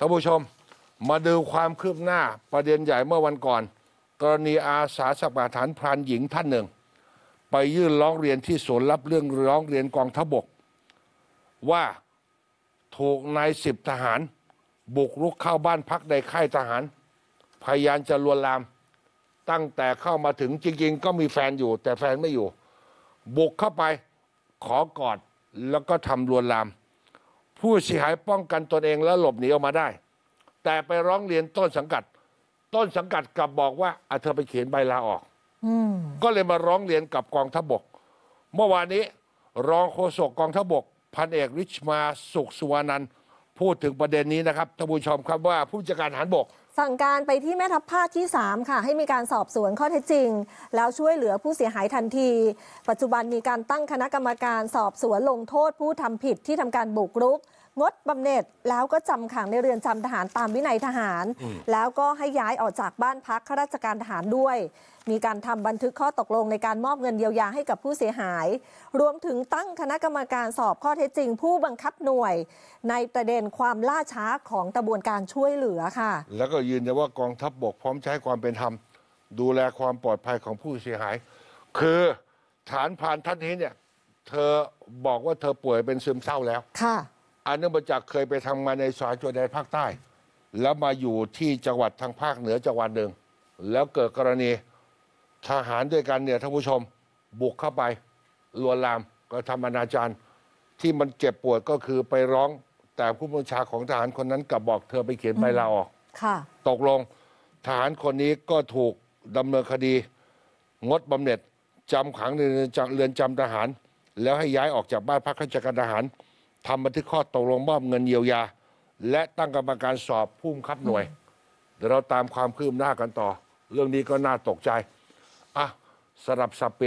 ท่านผู้ชมมาดูความคืบหน้าประเด็นใหญ่เมื่อวันก่อน กรณีอาสาสมัครฐานพรานหญิงท่านหนึ่ง ไปยื่นร้องเรียนที่ศูนย์รับเรื่องร้องเรียนกองทบก ว่าถูกนายสิบทหารบุกรุกเข้าบ้านพักในค่ายทหาร พยายามจะลวนลาม ตั้งแต่เข้ามาถึงจริงๆ ก็มีแฟนอยู่ แต่แฟนไม่อยู่บุกเข้าไปขอกอดแล้วก็ทำลวนลามผู้เสียหายป้องกันตนเองแล้วหลบหนีออกมาได้ แต่ไปร้องเรียนต้นสังกัด ต้นสังกัดกลับบอกว่าอาเธอไปเขียนใบลาออกก็เลยมาร้องเรียนกับกองทัพบก เมื่อวานนี้รองโฆษกกองทัพบก พันเอกริชมา สุขสุวรรณันทพูดถึงประเด็นนี้นะครับท่านผู้ชมครับว่าผู้จัดการทหารบก สั่งการไปที่แม่ทัพภาคที่ 3 ค่ะ ให้มีการสอบสวนข้อเท็จจริง แล้วช่วยเหลือผู้เสียหายทันที ปัจจุบันมีการตั้งคณะกรรมการสอบสวนลงโทษผู้ทำผิดที่ทำการบุกรุกงดบำเหน็จแล้วก็จำขังในเรือนจำทหารตามวินัยทหาร แล้วก็ให้ย้ายออกจากบ้านพักข้าราชการทหารด้วย มีการทำบันทึกข้อตกลงในการมอบเงินเยียวยาให้กับผู้เสียหาย รวมถึงตั้งคณะกรรมการสอบข้อเท็จจริงผู้บังคับหน่วยในประเด็นความล่าช้าของกระบวนการช่วยเหลือค่ะ แล้วก็ยืนยันว่ากองทัพบบกพร้อมใช้ความเป็นธรรม ดูแลความปลอดภัยของผู้เสียหาย คือฐานผ่านท่านนี้เนี่ยเธอบอกว่าเธอป่วยเป็นซึมเศร้าแล้วค่ะอานุบัจักเคยไปทำงานในสายวดแดนภาคใต้ แล้วมาอยู่ที่จังหวัดทางภาคเหนือจังหวัดหนึ่ง แล้วเกิดกรณีทหารด้วยกันเนี่ยท่านผู้ชมบุกเข้าไปลวนลามก็ทำอนาจารที่มันเจ็บปวดก็คือไปร้องแต่ผู้บัญชาของทหารคนนั้นกลับบอกเธอไปเขียนใบลาออกตกลง ทหารคนนี้ก็ถูกดำเนินคดี งดบำเหน็จจำขังในเรือนจำทหาร แล้วให้ย้ายออกจากบ้านพักข้าราชการทหารทำบันทึกข้อตกลงมอบเงินเยียวยา และตั้งกรรมการสอบผู้มังคับหน่วย เดี๋ยวเราตามความคืบหน้ากันต่อ เรื่องนี้ก็น่าตกใจ อ่ะสลับสับเปลี่ยน